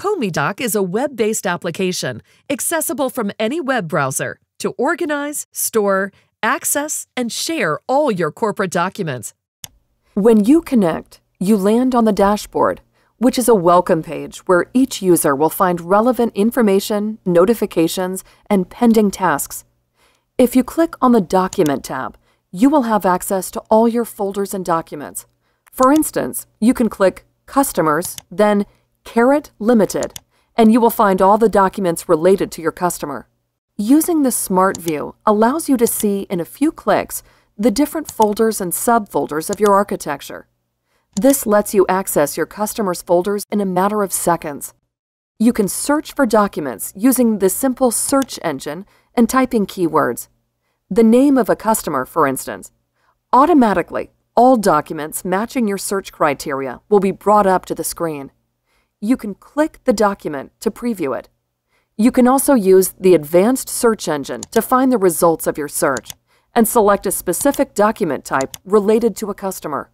ComiDoc is a web based application accessible from any web browser to organize, store, access, and share all your corporate documents. When you connect, you land on the dashboard, which is a welcome page where each user will find relevant information, notifications, and pending tasks. If you click on the Document tab, you will have access to all your folders and documents. For instance, you can click Customers, then Carrot Limited, and you will find all the documents related to your customer. Using the Smart View allows you to see in a few clicks the different folders and subfolders of your architecture. This lets you access your customer's folders in a matter of seconds. You can search for documents using the simple search engine and typing keywords. The name of a customer, for instance. Automatically, all documents matching your search criteria will be brought up to the screen you can click the document to preview it. You can also use the advanced search engine to find the results of your search and select a specific document type related to a customer.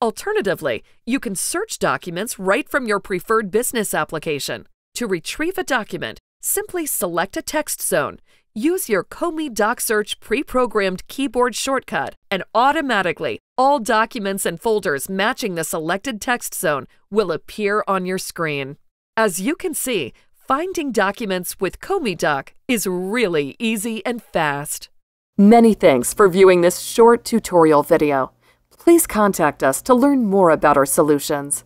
Alternatively, you can search documents right from your preferred business application. To retrieve a document, simply select a text zone Use your Comey DocSearch pre-programmed keyboard shortcut and automatically all documents and folders matching the selected text zone will appear on your screen. As you can see, finding documents with Comey Doc is really easy and fast. Many thanks for viewing this short tutorial video. Please contact us to learn more about our solutions.